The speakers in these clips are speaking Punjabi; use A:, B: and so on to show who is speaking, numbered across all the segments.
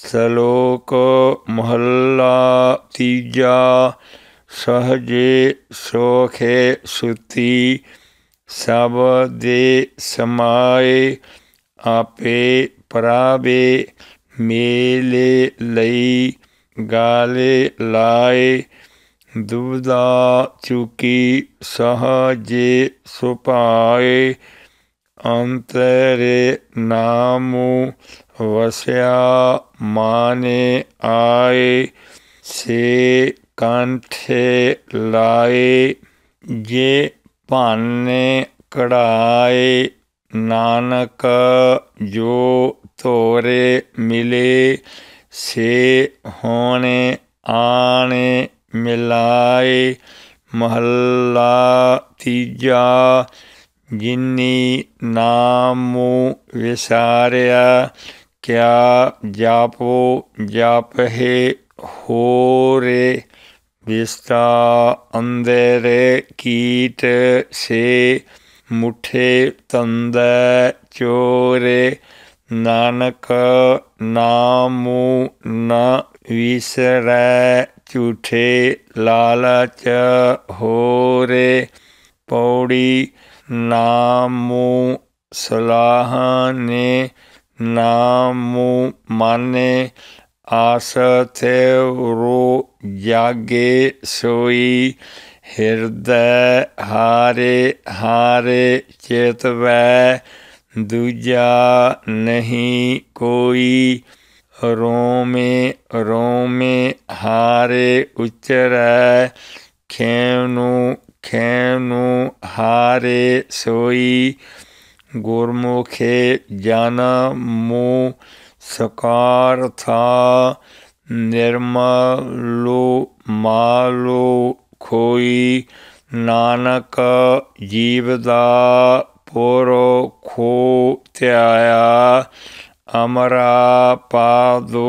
A: श्लोक मोहल्ला तीजा सहजे सोखे सुति सब दे समाए आपे परावे मेले लई गाले लाए दुबदा चुकी सहजे सुपाए अंतरे नामू वस्या ਮਾਨੇ ਆਏ ਸੇ ਕੰਠੇ ਲਾਏ ਜੇ ਭਾਨੇ ਕੜਾਏ ਨਾਨਕ ਜੋ ਤੋਰੇ ਮਿਲੇ ਸੇ ਹੋਣੇ ਆਣੇ ਮਿਲਾਏ ਮਹੱਲਾ ਤੀਜਾ ਜਿਨੀ ਨਾਮੂ ਵਿਸਾਰਿਆ ਕਿਆ ਜਾਪੋ ਜਾਪਹੇ ਹੋਰੇ ਵਿਸਤਾ ਅੰਦਰੇ ਕੀਟ ਸੇ ਮੁਠੇ ਤੰਦੈ ਚੋਰੇ ਨਾਨਕ ਨਾਮੂ ਨ ਵਿਸਰੈ ਝੂਠੇ ਲਾਲਚ ਹੋਰੇ ਪੌੜੀ ਨਾਮੂ ਸਲਾਹ ਨੇ ਨਾਮੁ ਮਾਨੇ ਆਸ ਤੇ ਰੋ ਜਾਗੇ ਸੋਈ ਹਿਰਦੈ ਹਾਰੇ ਹਾਰੇ ਚੇਤਵੈ ਦੂਜਾ ਨਹੀਂ ਕੋਈ ਰੋਮੇ ਰੋਮੇ ਹਾਰੇ ਉਚਰੈ ਖੇਨੂ ਖੇਨੂ ਹਾਰੇ ਸੋਈ ਗੁਰਮੁਖੇ ਜਨ ਮੋ ਸਕਾਰ ਥਾ ਨਿਰਮਲੋ ਮਾਲੋ ਖੋਈ ਨਾਨਕ ਜੀਵ ਦਾ ਪੁਰੋ ਖੋ ਧਿਆਇਆ ਅਮਰਾ ਪਾਦੋ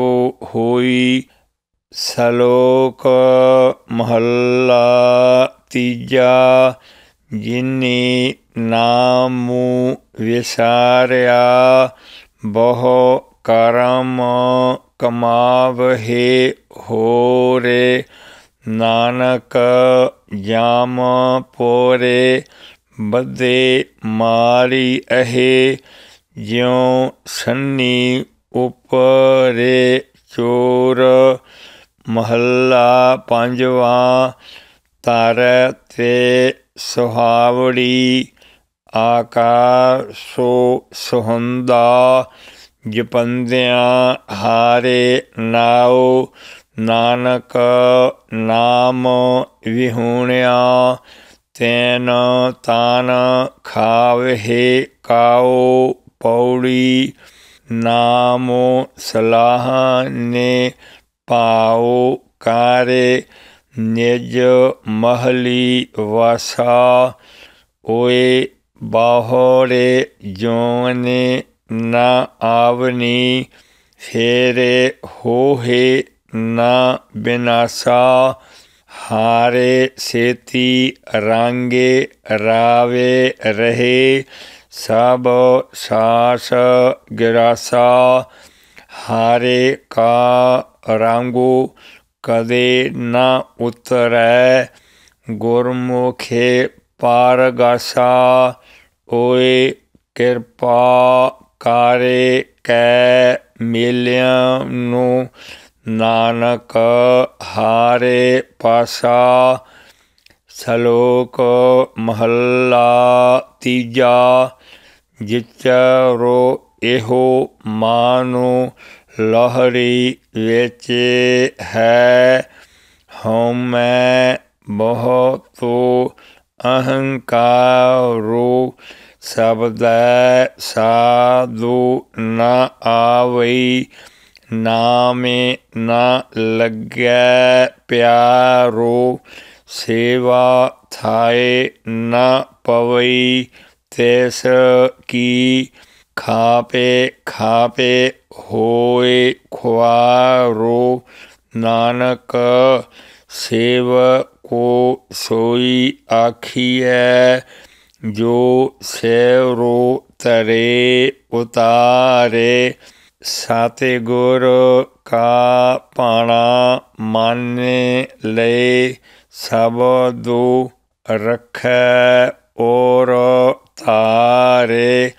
A: ਹੋਈ ਸ਼ਲੋਕ ਮਹੱਲਾ ਤੀਜਾ ਜਿਨੀ ਨਾਮੁ ਵਿਸਾਰਿਆ ਬਹੁ ਕਰਮ ਕਮਾਵਹਿ ਹੋਰੇ ਨਾਨਕ ਜਾਮ ਪੋਰੇ ਬਦੇ ਮਾਰੀ ਅਹੇ ਜਿਉ ਸੰਨੀ ਉਪਰੇ ਚੋਰ ਮਹੱਲਾ ਪੰਜਵਾ ਤਰ ਤੇ ਸੁਹਾਵੜੀ ਆਕਾਰ ਸੋ ਸੁਹੰਦਾ ਜਪੰਦਿਆਂ ਹਾਰੇ ਨਾਉ ਨਾਨਕ ਨਾਮ ਵਿਹੂਣਿਆ ਤੈਨ ਤਾਨ ਖਾਵਹਿ ਕਾਉ ਪੌੜੀ ਨਾਮੋ ਸਲਾਹ ਨੇ ਪਾਉ ਕਾਰੇ ਨਿਜ ਮਹਲੀ ਵਾਸਾ ਓਏ ਬਾਹੋਰੇ ਜੋਨੇ ਨਾ ਆਵਨੀ ਫੇਰੇ ਹੋਹੇ ਨਾ ਬਿਨਾਸਾ ਹਾਰੇ ਸੇਤੀ ਰਾਂਗੇ ਰਾਵੇ ਰਹੇ ਸਭ ਸਾਸ ਗਿਰਾਸਾ ਹਾਰੇ ਕਾ ਰਾਂਗੂ ਕਦੇ ਨਾ ਉਤਰੈ ਗੁਰਮੁਖੇ ਪਾਰਗਾਸਾ ਓਏ ਕਿਰਪਾ ਕਰੇ ਕੈ ਮੇਲਿਆਂ ਨੂੰ ਨਾਨਕ ਹਾਰੇ ਪਾਸਾ ਸ਼ਲੋਕ ਮਹੱਲਾ ਤੀਜਾ ਜਿਚਰੋ ਇਹੋ ਮਾਨੋ ਲਹਰੀ ਵਿੱਚ ਹੈ ਹਉ ਮੈਂ ਬਹੁਤ ਅਹੰਕਾਰੋ ਸਬਦ ਸਾਧੂ ਨਾ ਆਵਈ ਨਾਮੇ ਨਾ ਲੱਗੈ ਪਿਆਰੋ ਸੇਵਾ ਥਾਏ ਨਾ ਪਵਈ ਤੇਸ ਕੀ ਖਾਪੇ ਖਾਪੇ ਹੋਏ ਖੁਆਰੋ ਨਾਨਕ ਸੇਵ ਉਹ ਸੋਈ ਆਖੀਐ ਜੋ ਸੇਵਰੋ ਤਰੇ ਉਤਾਰੇ ਸਾਤੇ ਗੁਰ ਕਾ ਪਾਣਾ ਮੰਨੇ ਲੈ ਸਭ ਦੂ ਰਖੈ ਔਰ ਤਾਰੇ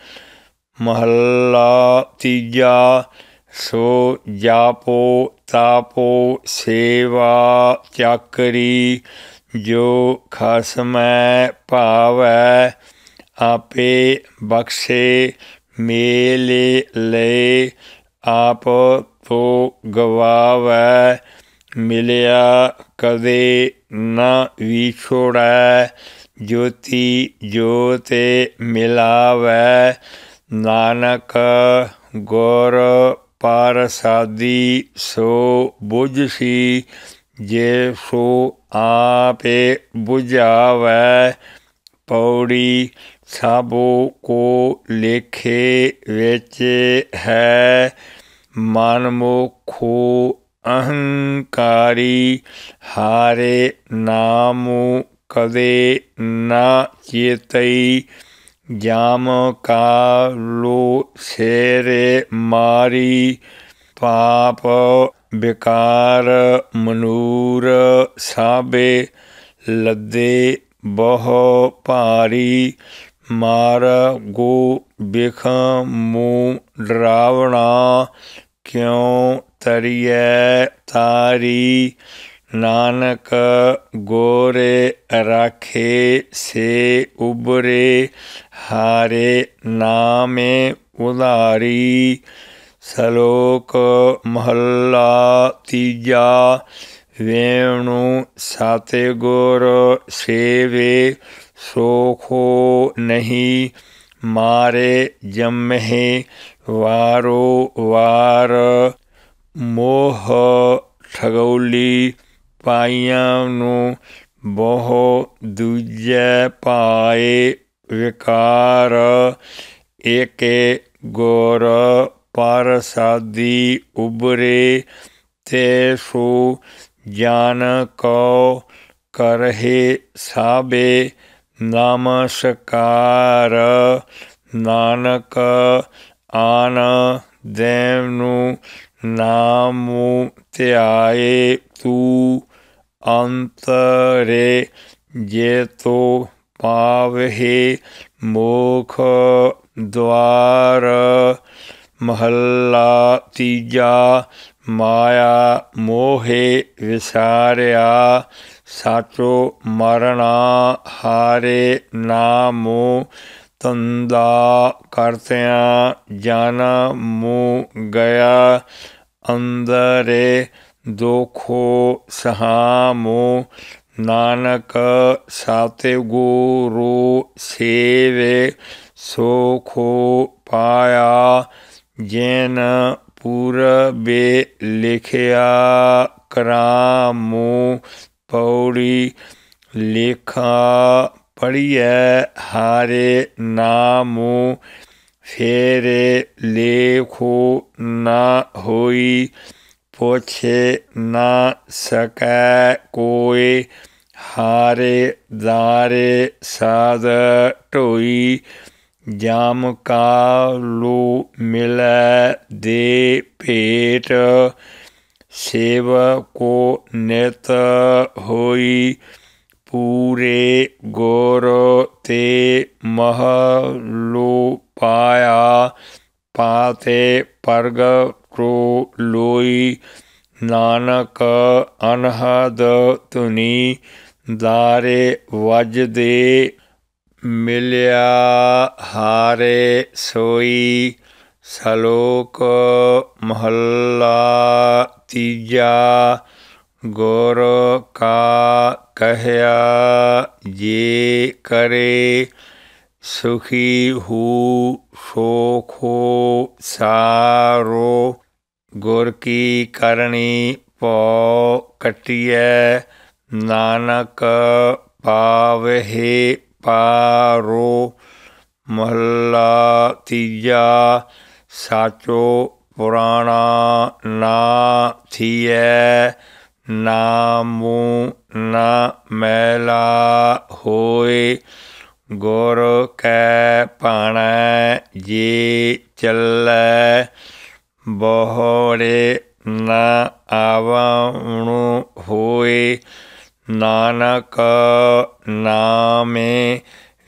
A: ਮਹੱਲਾ ਤੀਜਾ ਸੋ ਜਾਪੋ ਤਾਪੋ ਸੇਵਾ ਚੱਕਰੀ ਜੋ ਖਸਮੈ ਭਾਵੈ ਆਪੇ ਬਖਸ਼ੇ ਮੇਲੇ ਲੈ ਆਪ ਤੋ ਗਵਾਵੈ ਮਿਲਿਆ ਕਦੇ ਨਾ ਵਿਛੋੜੈ ਜੋਤੀ ਜੋਤੇ ਮਿਲਾਵੈ ਨਾਨਕ ਗੁਰ ਪਰਸਾਦੀ ਸੋ ਬੁਝ ਸੀ ਜੇ ਸੋ ਆਪੇ ਬੁਝਾਵੇ ਪੌੜੀ ਸਾਬੋ ਕੋ ਲੇਖੇ ਵਿੱਚ ਹੈ ਮਨ ਅਹੰਕਾਰੀ ਹਾਰੇ ਨਾਮੁ ਕਦੇ ਨਾ ਚੇਤਈ ਜਾਮ ਕਾ ਲੋ ਸੇਰੇ ਮਾਰੀ ਪਾਪ ਬਿਕਾਰ ਮਨੂਰ ਸਾਬੇ ਲੱਦੇ ਬਹੁ ਭਾਰੀ ਮਾਰ ਗੋ ਬਿਖ ਮੂ ਡਰਾਵਣਾ ਕਿਉ ਤਰੀਏ ਤਾਰੀ नानक गोरे राखे से उबरे हारे नामे उदारी श्लोक महल्ला तीजा वेणु साते गोर सेवे सोखो नहीं मारे जम्हे वारो वार मोह ठगौली ਪਾਈਆਂ ਨੂੰ ਬਹੁ ਦੂਜੇ ਪਾਏ ਵਿਕਾਰ ਏਕੇ ਗੁਰ ਪਰਸਾਦੀ ਉਬਰੇ ਤੇ ਸੋ ਜਾਨ ਕੋ ਕਰਹੇ ਸਾਬੇ ਨਮਸਕਾਰ ਨਾਨਕ ਆਨ ਦੇਵ ਨੂੰ ਨਾਮੁ ਧਿਆਏ ਤੂੰ ਅੰਤਰੇ ਜੇਤੋ ਪਾਵਹਿ ਮੋਖ ਦਵਾਰ ਮਹੱਲਾ ਤੀਜਾ ਮਾਇਆ ਮੋਹੇ ਵਿਸਾਰਿਆ ਸਾਚੋ ਮਰਣਾ ਹਾਰੇ ਨਾਮੋ ਤੰਦਾ ਕਰਤਿਆਂ ਜਾਣਾ ਮੂ ਗਿਆ ਅੰਦਰੇ ਦੋਖੋ सहामो ਨਾਨਕ ਸਾਤੇ ਗੁਰੂ ਸੇਵੇ ਸੋਖੋ ਪਾਇਆ ਜੇਨ ਬੇ ਲਿਖਿਆ ਕਰਾਮੂ ਪੌੜੀ ਲਿਖਾ ਪੜੀਐ ਹਾਰੇ ਨਾਮੂ ਫੇਰੇ ਲੇਖੋ ਨਾ ਹੋਈ ਪੁੱਛ ਨਾ ਸਕੈ ਕੋਈ ਹਾਰੇ ਦਾਰੇ ਸਾਧ ਢੋਈ ਜਾਮ ਕਾ ਲੋ ਮਿਲੇ ਦੇ ਭੇਟ ਸੇਵ ਕੋ ਨਿਤ ਹੋਈ ਪੂਰੇ ਗੁਰ ਤੇ ਮਹ ਲੂ ਪਾਇਆ ਪਾਤੇ ਪਰਗ ਕਰੋ ਲੋਈ ਨਾਨਕ ਅਨਹਦ ਤੁਨੀ ਦਾਰੇ ਵਜਦੇ ਮਿਲਿਆ ਹਾਰੇ ਸੋਈ ਸ਼ਲੋਕ ਮਹੱਲਾ ਤੀਜਾ ਗੁਰ ਕਾ ਕਹਿਆ ਜੇ ਕਰੇ ਸੁਖੀ ਹੂ ਸੋਖੋ ਸਾਰੋ ਗੁਰ ਕੀ ਕਰਨੀ ਪਉ ਕਟਿਐ ਨਾਨਕ ਪਾਵਹਿ ਪਾਰੋ ਮਹਲਾ ਤੀਜਾ ਸਾਚੋ ਪੁਰਾਣਾ ਨਾ ਥੀਐ ਨਾਮੂ ਨਾ ਮੈਲਾ ਹੋਏ ਗੁਰ ਕੈ ਪਾਣਾ ਜੇ ਚੱਲੈ ਬਹੋਰੇ ਨਾ ਆਵਣੂ ਹੋਏ ਨਾਨਕ ਨਾਮੇ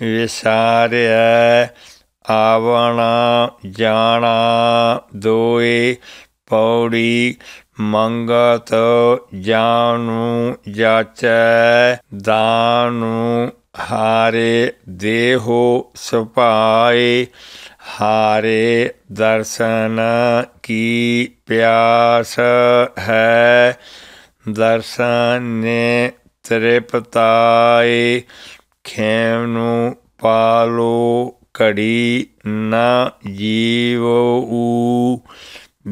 A: ਵਿਸਾਰਿਆ ਆਵਣਾ ਜਾਣਾ ਦੋਏ ਪੌੜੀ ਮੰਗਤ ਜਾਨੂ ਜਾਚੈ ਦਾਨੂ ਹਾਰੇ ਦੇਹੋ ਸੁਭਾਏ ਹਾਰੇ ਦਰਸ਼ਨ ਕੀ ਪਿਆਸ ਹੈ ਦਰਸ਼ਨ ਨੇ ਤ੍ਰਿਪਤਾਏ ਖੇਮ ਨੂੰ ਪਾਲੋ ਕੜੀ ਨਾ ਜੀਵਉ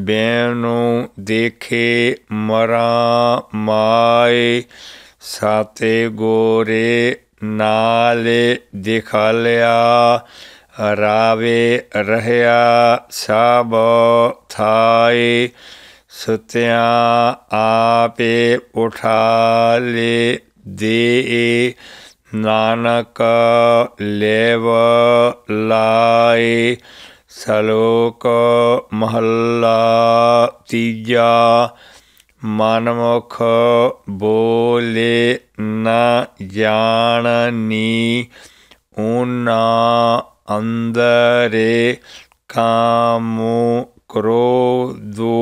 A: ਬੈਨੋ ਦੇਖੇ ਮਰਾ ਮਾਏ ਸਾਤੇ ਗੋਰੇ ਨਾਲੇ ਦਿਖਾ ਲਿਆ ਰਾਵੇ ਰਹਿਆ ਸਭ ਥਾਈ ਸੁਤਿਆ ਆਪੇ ਉਠਾਲੇ ਦੇ ਨਾਨਕ ਲੇਵ ਲਾਈ ਸਲੋਕ ਮਹੱਲਾ ਤੀਜਾ ਮਨਮੁਖ ਬੋਲੇ ਨਾ ਜਾਣਨੀ ਉਨਾ अंदरे कामो क्रोधो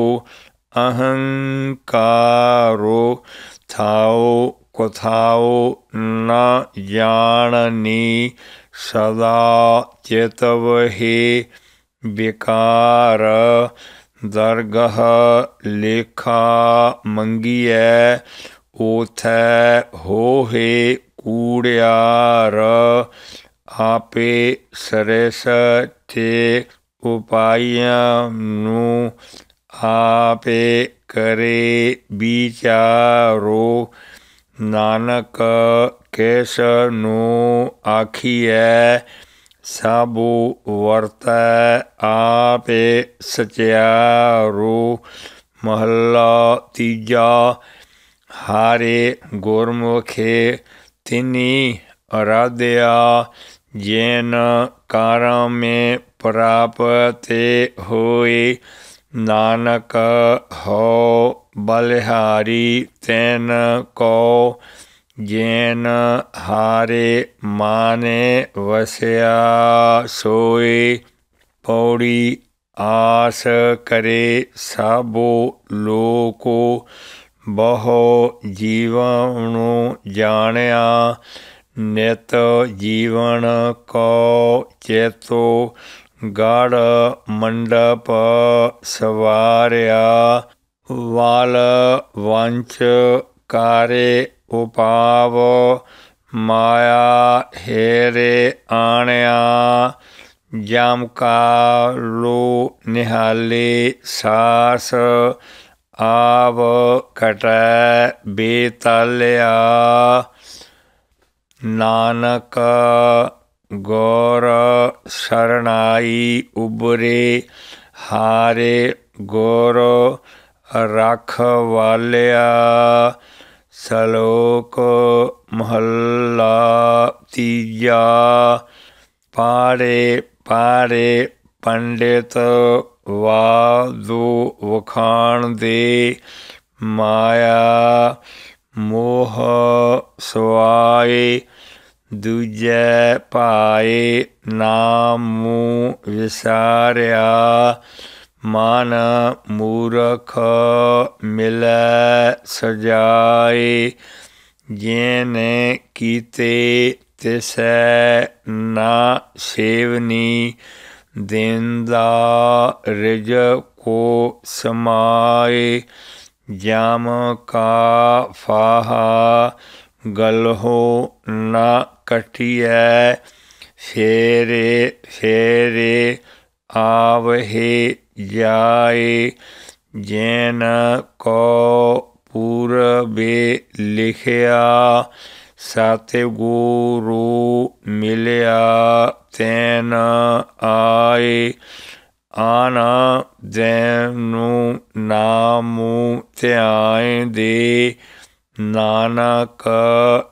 A: अहंकारो थाओ कथाओ न जाननी सदा चेतव हे ਵਿਕਾਰ ਦਰਗਹ ਲੇਖਾ ਮੰਗੀਐ ਉਥੈ ਹੋਹੇ ਕੂੜਿਆਰ ਆਪੇ ਸਰਸ ਤੇ ਉਪਾਇਆਂ ਨੂੰ ਆਪੇ ਕਰੇ ਵਿਚਾਰੋ ਨਾਨਕ ਕੇਸ ਨੂੰ ਆਖੀਐ ਸਾਬੂ ਵਰਤੈ ਆਪੇ ਸਚਿਆਰੋ ਮਹੱਲਾ ਤੀਜਾ ਹਾਰੇ ਗੁਰਮੁਖੇ ਤਿਨੀ ਅਰਾਧਿਆ ਜਿਨ ਕਰਮ ਪ੍ਰਾਪਤੇ ਹੋਏ ਨਾਨਕ ਹੋ ਬਲਿਹਾਰੀ ਤੈਨ ਕੋ ਜੇਨ ਹਾਰੇ ਮਾਨੇ ਵਸਿਆ ਸੋਈ ਪੌੜੀ ਆਸ ਕਰੇ ਸਾਬੋ ਲੋਕੋ ਬਹੁ ਜੀਵਾਂ ਨੂੰ ਜਾਣਿਆ ਨਿਤ ਜੀਵਨ ਕੋ ਚੇਤੋ ਗੜ ਮੰਡਪ ਸਵਾਰਿਆ ਵਾਲ ਵੰਚ ਕਾਰੇ ਉਪਾਵ ਮਾਇਆ ਹੇਰੇ ਆਣਿਆ ਜਮ ਕਾ ਲੋ ਨਿਹਾਲੇ ਸਾਸ ਆਵ ਕਟੈ ਬੇਤਲਿਆ ਨਾਨਕ ਗੌਰ ਸਰਣਾਈ ਉਬਰੇ ਹਾਰੇ ਗੌਰ ਰਖ ਵਾਲਿਆ ਸਲੋਕ ਮਹੱਲਾ ਤੀਜਾ ਪਾਰੇ ਪਾਰੇ ਪੰਡਿਤ ਵਾਦੂ ਵਖਾਣ ਦੇ ਮਾਇਆ ਮੋਹ ਸਵਾਏ ਦੂਜੇ ਪਾਏ ਨਾਮੂ ਵਿਸਾਰਿਆ ਮਨ ਮੂਰਖ ਮਿਲੈ ਸਜਾਏ ਜੇਨੇ ਕੀਤੇ ਤਿਸੈ ਨਾ ਸੇਵਨੀ ਦਿਨ ਦਾ ਰਿਜ ਕੋ ਸਮਾਏ ਜਮ ਕਾ ਫਾਹਾ ਗਲਹੋ ਨਾ ਕਟਿਐ ਫੇਰੇ ਫੇਰੇ ਆਵਹਿ ਜਾਏ ਜੈਨ ਕੋ ਪੂਰਬੇ ਲਿਖਿਆ ਸਾਤੇ ਗੁਰੂ ਮਿਲਿਆ ਤੈਨ ਆਏ ਆਨਾ ਜੈਨੂ ਨਾਮੂ ਧਿਆਏ ਦੇ ਨਾਨਕ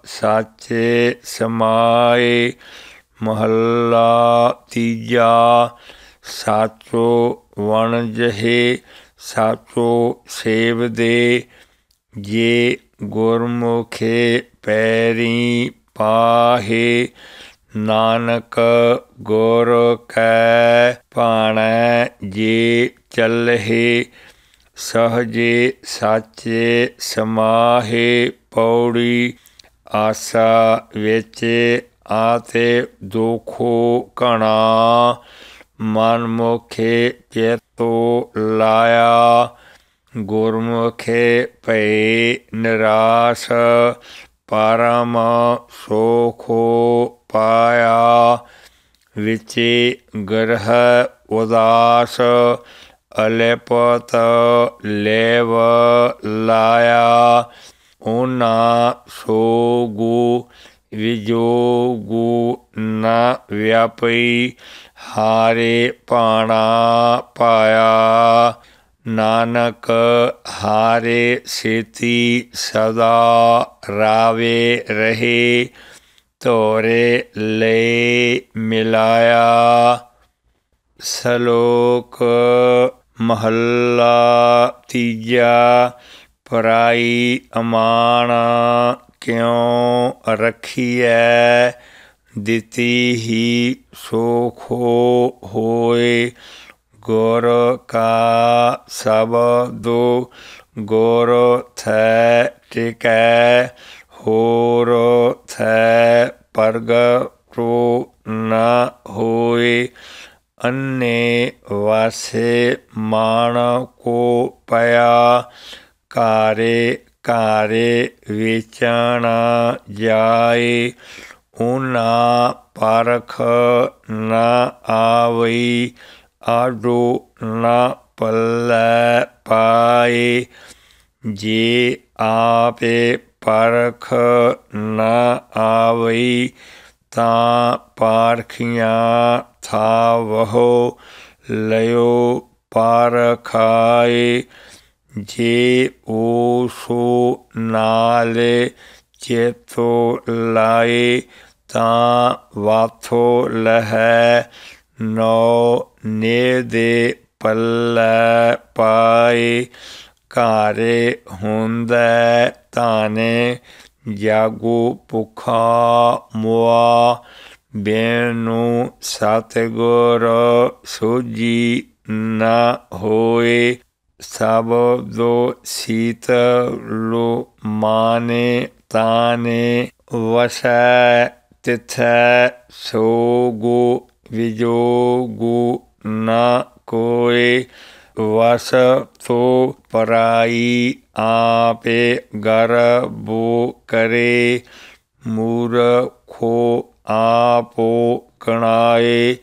A: ਸਾਚੇ ਸਮਾਏ ਮਹੱਲਾ ਤੀਜਾ ਸਾਚੋ ਵਣ ਜਹੇ ਸਾਚੋ ਸੇਵ ਦੇ ਜੇ ਗੁਰਮੁਖੇ ਪੈਰੀ ਪਾਹੇ ਨਾਨਕ ਗੁਰ ਕੈ ਪਾਣੈ ਜੀ ਚੱਲਹੀ ਸਹਜੇ ਸਾਚੇ ਸਮਾਹੇ ਪੌੜੀ ਆਸਾ ਵਿੱਚ ਆਤੇ ਦੁਖੋ ਕਣਾ ਮਨ ਮੁਖੇ ਚੇਤੋ ਲਾਇਆ ਗੁਰਮੁਖੇ ਭਈ ਨਿਰਾਸ਼ ਪਰਮ ਸੋਖੋ ਪਾਇਆ ਵਿਚੇ ਗਰਹ ਉਦਾਸ ਅਲੇਪਤ ਲੇਵ ਲਾਇਆ ਉਨਾ ਸੋਗੂ ਵਿਜੋਗੂ ਨ ਵਿਆਪਈ ਹਾਰੇ ਪਾਣਾ ਪਾਇਆ ਨਾਨਕ ਹਾਰੇ ਸੇਤੀ ਸਦਾ ਰਾਵੇ ਰਹੇ ਤੋਰੇ ਲੈ ਮਿਲਾਇਆ ਸ਼ਲੋਕ ਮਹੱਲਾ ਤੀਜਾ ਪਰਾਈ ਅਮਾਨ ਕਿਉ ਰਖੀਐ ਦਿੱਤੀ ਹੀ ਸੋਖੋ ਹੋਏ ਗੁਰ ਕਾ ਸਬਦੋ ਗੁਰ ਥੈ ਟਿਕੈ ਹੋਰ ਥੈ ਵਰਗ ਪ੍ਰੋ ਨਾ ਹੋਏ ਅੰਨੇ ਵਾਸੇ ਮਾਣ ਕੋ ਪਿਆ ਕਾਰੇ ਕਾਰੇ ਵਿਚਾਨਾ ਜਾਏ ਉਨਾ ਪਰਖ ਨਾ ਆਵਈ ਆਡੋ ਨਾ ਪੱਲੇ ਪਾਈ ਜੇ ਆਪੇ ਪਰਖ ਨਾ ਆਵਈ ਤਾਂ ਪਾਰਖੀਆਂ ਥਾ ਵਹੋ ਲਯੋ ਪਾਰਖਾਏ ਜੇ ਉਹ ਸੋ ਨਾਲੇ ਚੇਤੋ ਲਾਏ ਤਾਂ ਵਾਥੋ ਲਹੈ ਨੋ ਨੇ ਦੇ ਪੱਲੇ ਪਾਏ ਕਾਰੇ ਹੁੰਦੈ ਤਾਨੇ ਜਾਗੂ ਪੁਖਾ ਮੁਆ ਬੇਨੂ ਸਤਗੁਰ ਸੋਜੀ ਨਾ ਹੋਏ ਸਭ ਦੋ ਸੀਤ ਲੋ ਮਾਨੇ ਤਾਨੇ ਵਸੈ ਤਿਥੈ ਸੋਗੋ ਵਿਜੋਗੋ ਨਾ ਕੋਏ ਵਸ ਸੋ ਪਰਾਈ ਆਪੇ ਗਰਬੋ ਕਰੇ ਮੂਰਖੋ ਆਪੋ ਕਣਾਏ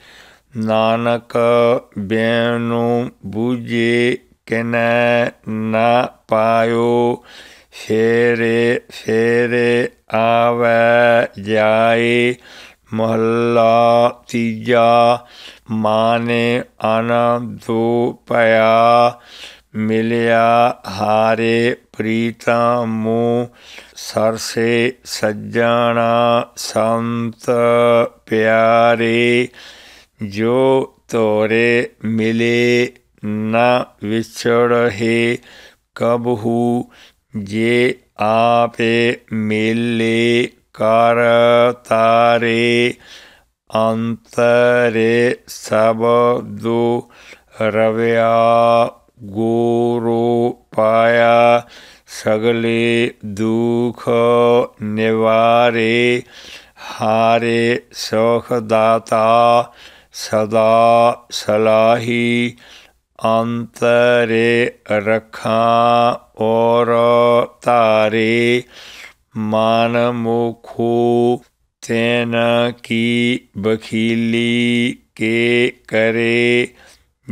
A: ਨਾਨਕ ਬੈਨੂ 부ਜੇ ਕਨੈ ਨਾ ਪਾਇਓ ਫੇਰੇ ਫੇਰੇ ਆਵੇ ਜਾਏ मोहल्ला तीजा माने ने आना दो पया मिलया हारे प्रीता मुँह सरसे सज्जना संत प्यारे जो तोरे मिले न विछड़ हे कबहू जे आपे मिले ਕਰ ਤਾਰੇ ਅੰਤਰੇ ਸਭ ਦੂ ਰਵਿਆ ਗੁਰੂ ਪਾਇਆ ਸਗਲੇ ਦੁਖ ਨਿਵਾਰੇ ਹਾਰੇ ਸੁਖ ਦਾਤਾ ਸਦਾ ਸਲਾਹੀ ਅੰਤਰੇ ਰਖਾ ਔਰ ਤਾਰੇ ਮਨ ਮੋਖੋ ਤੈਨ ਕੀ ਬਖੀਲੀ ਕੇ ਕਰੇ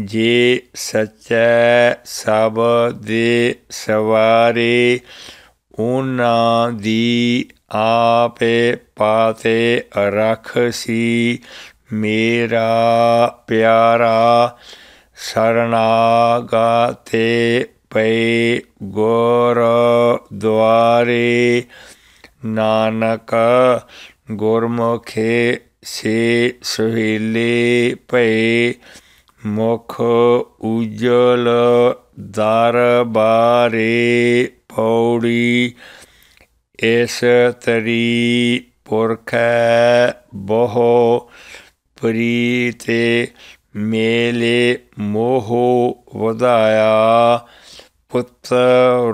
A: ਜੇ ਸਚੈ ਸਭ ਦੇ ਸਵਾਰੇ ਉਹਨਾਂ ਦੀ ਆਪੇ ਪਾਤੇ ਰਖਸੀ ਮੇਰਾ ਪਿਆਰਾ ਸਰਣਾਗਾਤੇ ਪਏ ਗੁਰ ਦੁਆਰੇ ਨਾਨਕ ਗੁਰਮੁਖੇ ਸੇ ਸੁਹੇਲੇ ਪਏ ਮੁਖ ਉਜਲ ਦਰਬਾਰੇ ਪੌੜੀ ਇਸ ਤਰੀ ਪੁਰਖ ਬਹੁ ਪ੍ਰੀਤੇ ਮੇਲੇ ਮੋਹ ਵਧਾਇਆ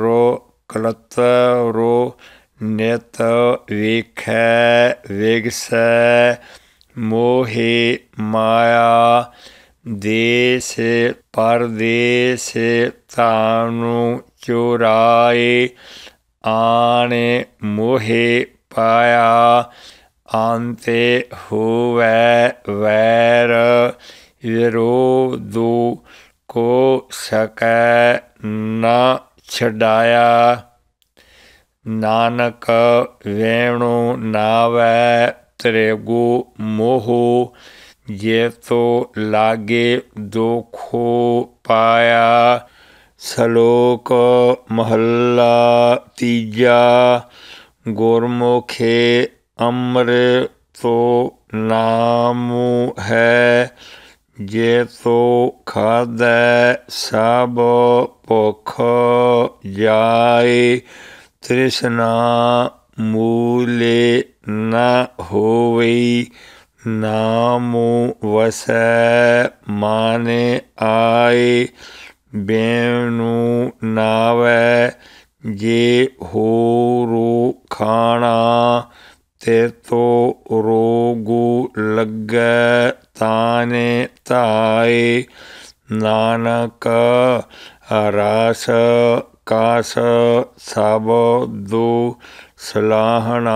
A: ਰੋ ਕਲਤ ਰੋ ਨੇਤ ਵੇਖੈ ਵਿਗਸੈ ਮੋਹਿ ਮਾਇਆ ਦੇਸ ਪਰਦੇਸ ਤਾਨੂ ਚੁਰਾਏ ਆਣੇ ਮੋਹਿ ਪਾਇਆ ਆਂਤੇ ਹੋਵੇ ਵੈਰ ਦੂ ਕੋ ਸਕੈ ਨਾ ਛਡਾਇਆ ਨਾਨਕ ਵੇਣੋ ਨਾਵੇ ਤ੍ਰਿਗੂ ਮੋਹ ਜੇ ਤੋ ਲਾਗੇ ਦੁਖੋ ਪਾਇਆ ਸ਼ਲੋਕ ਮਹੱਲਾ ਤੀਜਾ ਗੁਰਮੁਖੇ ਅਮਰ ਤੋ ਨਾਮੁ ਹੈ ਜੇ ਤੋ ਖਾਦੈ ਸਭ ਭੁਖ ਜਾਏ ਤ੍ਰਿਸ਼ਨਾ ਮੂਲੇ ਨ ਹੋਵੇ ਨਾਮੋ ਵਸੈ ਮਾਨੇ ਆਏ ਬੇਨੂ ਨਾਵੇ ਜੇ ਹੋਰੂ ਖਾਣਾ ਤੇਤੋ ਰੋਗ ਲੱਗੈ ਤਾਨੇ ਧਾਏ ਨਾਨਕ ਰਾਸ ਕਾਸ ਸਭ ਦੂ ਸਲਾਹਣਾ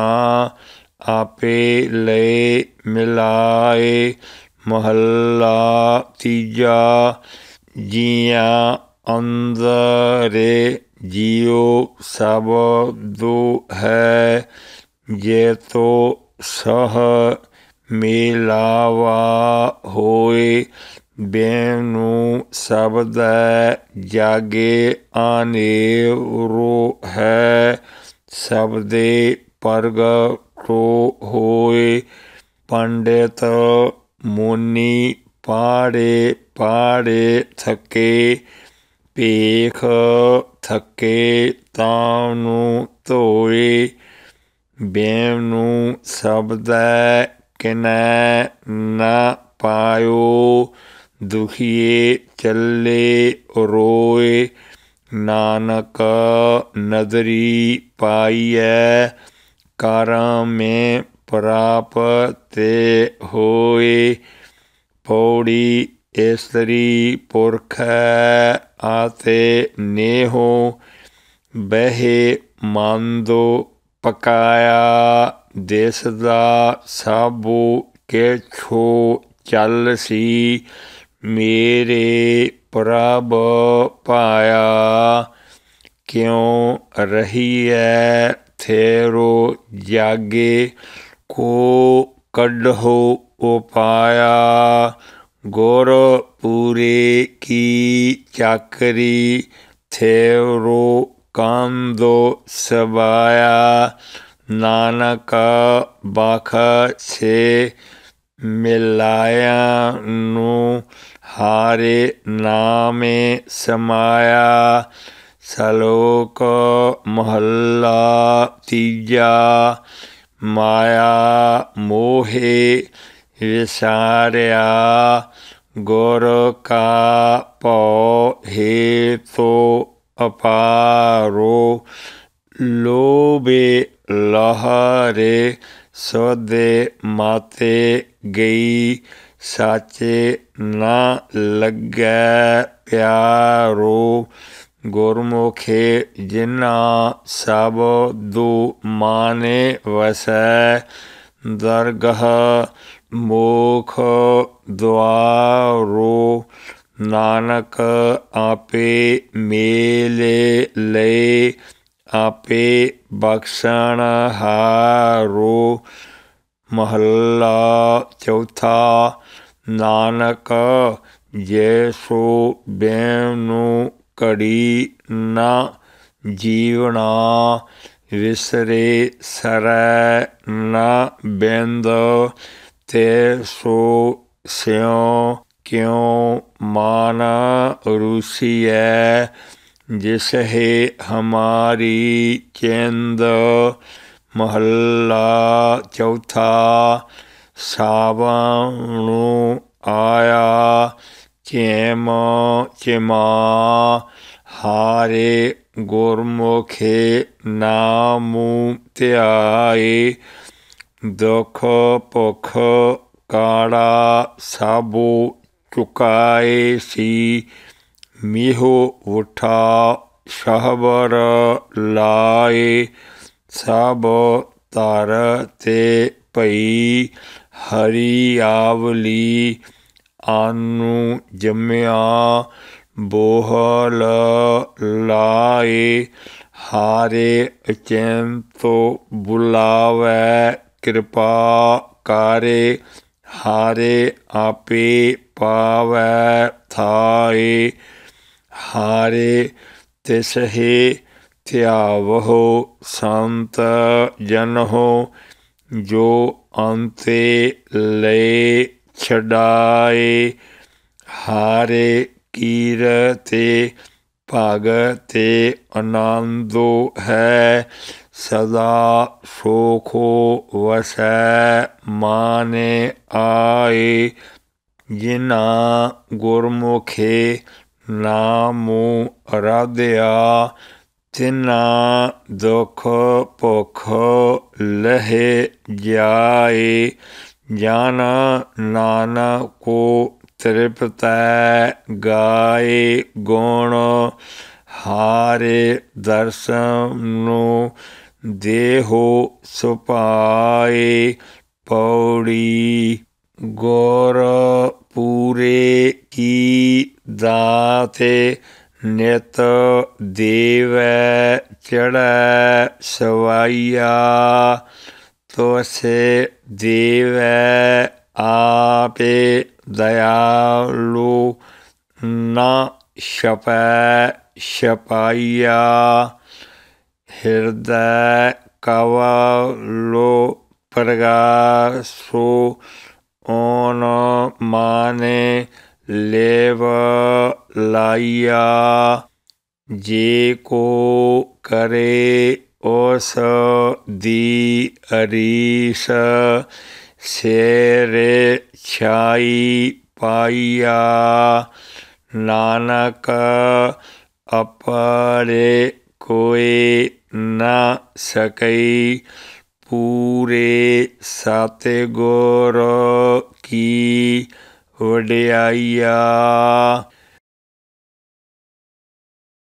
A: ਆਪੇ ਲੈ ਮਿਲਾਏ ਮਹੱਲਾ ਤੀਜਾ ਜੀਆ ਅੰਦਰੇ ਜੀਉ ਸਭ ਦੂ ਹੈ ਜੇ ਤੋ ਸਹ ਮੇਲਾਵਾ ਹੋਏ ਬੇਨੂ ਸਬਦ ਜਾਗੇ ਆਨੇ ਰੋ ਹੈ ਸਬਦੇ ਪਰਗ ਤੋ ਹੋਏ ਪੰਡਿਤ ਮੋਨੀ ਪਾੜੇ ਪਾੜੇ ਥਕੇ ਪੇਖ ਥਕੇ ਤਾਨੂ ਧੋਏ ਬੇਮ ਨੂੰ ਸਬਦ ਕਿਨੈ ਨਾ ਪਾਇਓ ਦੁਖੀਏ ਚੱਲੇ ਰੋਏ ਨਾਨਕ ਨਦਰੀ ਪਾਈਐ ਕਾਰਾਂ ਮੇ ਪ੍ਰਾਪ ਤੇ ਹੋਏ ਪੌੜੀ ਇਸਤਰੀ ਪੁਰਖ ਆਤੇ ਨੇਹੋ ਬਹਿ ਮੰਦੋ ਪਕਾਇਆ ਦਾ ਸਾਬੂ ਕਿਛੋ ਚੱਲ ਸੀ ਮੇਰੇ ਪ੍ਰਭ ਪਾਇਆ ਕਿਉ ਐ ਥੇਰੋ ਜਾਗੇ ਕੋ ਕੱਢੋ ਉਪਾਇਆ ਗੁਰ ਪੂਰੇ ਕੀ ਚੱਕਰੀ ਥੇਰੋ ਦੋ ਸਵਾਇਆ ਨਾਨਕਾ ਬਾਖਾ ਛੇ ਮਿਲਾਇਆ ਨੂੰ ਹਾਰੇ ਨਾਮੇ ਸਮਾਇਆ ਸਲੋਕ ਮਹੱਲਾ ਤੀਜਾ ਮਾਇਆ ਮੋਹੇ ਵਿਸਾਰਿਆ ਗੁਰ ਕਾ ਭਉ ਹੇਤੋ ਅਪਾਰੋ ਲੋਬੇ ਲਹਰੇ ਸੋਦੇ ਮਾਤੇ ਗਈ ਸਾਚੇ ਨਾ ਲੱਗੈ ਪਿਆਰੋ ਗੁਰਮੁਖੇ ਜਿਨਾ ਸਭ ਦੂ ਮਾਨੇ ਵਸੈ ਦਰਗਹ ਮੋਖ ਦੁਆਰੋ ਨਾਨਕ ਆਪੇ ਮੇਲੇ ਲੈ ਆਪੇ ਬਖਸ਼ਣ ਹਾਰੋ ਮਹੱਲਾ ਚੌਥਾ ਨਾਨਕ ਜੇ ਸੋ ਬੈਨੂ ਕੜੀ ਨਾ ਜੀਵਣਾ ਵਿਸਰੇ ਸਰੈ ਨਾ ਬਿੰਦ ਤੇ ਸੋ ਸਿਓ ਕਿਉ ਮਾਨ ਰੂਸੀਏ ਜਿਸ ਹੈ ਹਮਾਰੀ ਚੰਦ ਮਹੱਲਾ ਚੌਥਾ ਸਾਵਣੂ ਆਇਆ ਕੇਮ ਕੇਮਾ ਹਾਰੇ ਗੁਰਮੁਖੇ ਨਾਮੂ ਧਿਆਏ ਦੁਖ ਭੁਖ ਕਾੜਾ ਸਾਬੂ ਚੁਕਾਏ ਸੀ ਮਿਹੋ ਉਠਾ ਸ਼ਹਬਰ ਲਾਏ ਸਭ ਤਰ ਤੇ ਭਈ ਹਰੀ ਆਵਲੀ ਆਨੂ ਜਮਿਆ ਬੋਹਲ ਲਾਏ ਹਾਰੇ ਅਚੰਤੋ ਬੁਲਾਵੇ ਕਿਰਪਾ ਕਾਰੇ ਹਾਰੇ ਆਪੇ ਪਾਵੈ ਥਾਈ ਹਾਰੇ ਤਿਸਹਿ ਧਿਆਵਹੁ ਸੰਤ ਜਨਹੁ ਜੋ ਅੰਤੇ ਲੈ ਛਡਾਏ ਹਾਰੇ ਕੀਰਤੇ ਭਗਤੇ ਅਨੰਦੋ ਹੈ ਸਦਾ ਸੋਖੋ ਵਸੈ ਮਾਨੇ ਆਏ ਜਿਨਾ ਗੁਰਮੁਖੇ ਨਾਮੋ ਅਰਾਧਿਆ ਤਿਨਾ ਦੁਖ ਭੁਖ ਲਹਿ ਜਾਏ ਜਾਨ ਨਾਨਕੋ ਤ੍ਰਿਪਤੈ ਗਾਏ ਗੁਣ ਹਾਰੇ ਦਰਸ਼ਨ ਨੂੰ ਦੇਹੋ ਸੁਪਾਏ ਪੌੜੀ ਗੋਰ ਪੂਰੇ ਕੀ ਦਾਤੇ ਨਿਤ ਦੇਵੈ ਚੜੈ ਸਵਾਈਆ ਤੋਸੇ ਦੇਵੈ ਆਪੇ ਦਇਆਲੂ ਨਾ ਛਪੈ ਛਪਾਈਆ ਹਿਰਦੈ ਕਵਲੋ ਪ੍ਰਗਾਸੋ ਓਨ ਮਾਨੇ ਲੇਵ ਲਾਇਆ ਜੇ ਕੋ ਕਰੇ ਉਸ ਦੀ ਅਰੀਸ ਸੇਰੇ ਛਾਈ ਪਾਇਆ ਨਾਨਕ ਅਪਰੇ ਕੋਈ ਨਾ ਸਕਈ ਪੂਰੇ ਸਤਿਗੁਰ ਕੀ ਵਡਿਆਈਆ